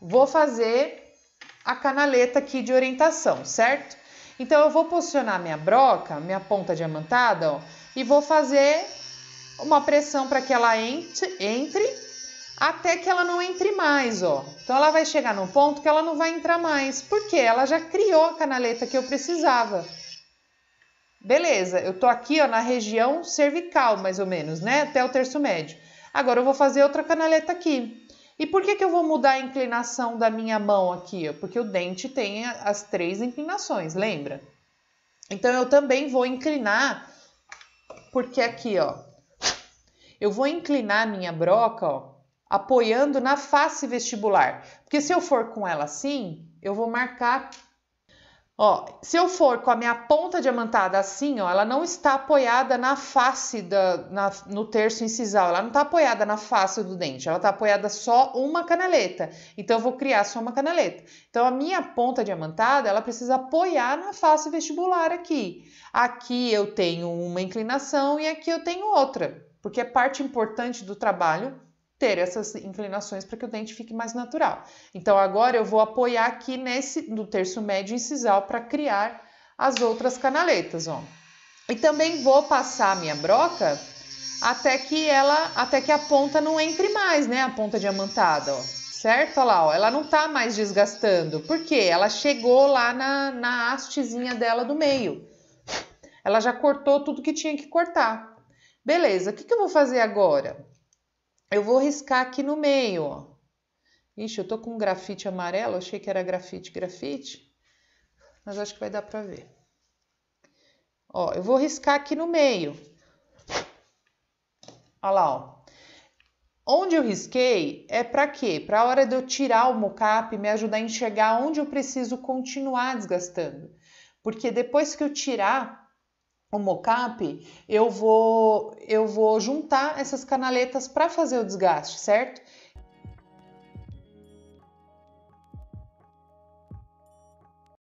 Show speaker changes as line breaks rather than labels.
vou fazer a canaleta aqui de orientação, certo? Então, eu vou posicionar minha broca, minha ponta diamantada, ó, e vou fazer uma pressão para que ela entre, entre até que ela não entre mais, ó. Então, ela vai chegar num ponto que ela não vai entrar mais, porque ela já criou a canaleta que eu precisava. Beleza, eu tô aqui ó, na região cervical, mais ou menos, né? Até o terço médio. Agora, eu vou fazer outra canaleta aqui. E por que, que eu vou mudar a inclinação da minha mão aqui? Porque o dente tem as três inclinações, lembra? Então eu também vou inclinar, porque aqui, ó, eu vou inclinar a minha broca, ó, apoiando na face vestibular. Porque se eu for com ela assim, eu vou marcar Ó, se eu for com a minha ponta diamantada assim, ó, ela não está apoiada na face da, na, no terço incisal, ela não está apoiada na face do dente, ela está apoiada só uma canaleta. Então eu vou criar só uma canaleta. Então a minha ponta diamantada, ela precisa apoiar na face vestibular aqui. Aqui eu tenho uma inclinação e aqui eu tenho outra, porque é parte importante do trabalho ter essas inclinações para que o dente fique mais natural. Então agora eu vou apoiar aqui nesse do terço médio incisal para criar as outras canaletas, ó. E também vou passar a minha broca até que ela, até que a ponta não entre mais, né? A ponta diamantada, ó. Certo? Olha lá, ó. Ela não tá mais desgastando. porque Ela chegou lá na, na hastezinha dela do meio. Ela já cortou tudo que tinha que cortar. Beleza, o que, que eu vou fazer agora? Eu vou riscar aqui no meio, ó. Ixi, eu tô com um grafite amarelo, achei que era grafite, grafite. Mas acho que vai dar pra ver. Ó, eu vou riscar aqui no meio. Olha lá, ó. Onde eu risquei é para quê? Para a hora de eu tirar o mocap, me ajudar a enxergar onde eu preciso continuar desgastando. Porque depois que eu tirar, o mocap, eu vou eu vou juntar essas canaletas para fazer o desgaste, certo?